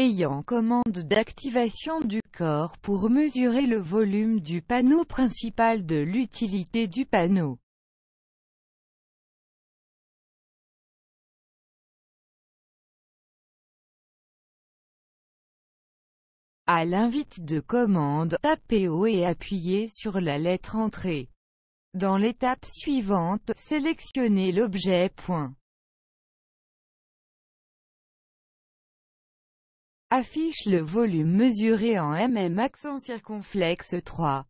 ayant commande d'activation du corps pour mesurer le volume du panneau principal de l'utilité du panneau. À l'invite de commande, tapez haut et appuyez sur la lettre Entrée. Dans l'étape suivante, sélectionnez l'objet point. affiche le volume mesuré en mm accent circonflexe 3.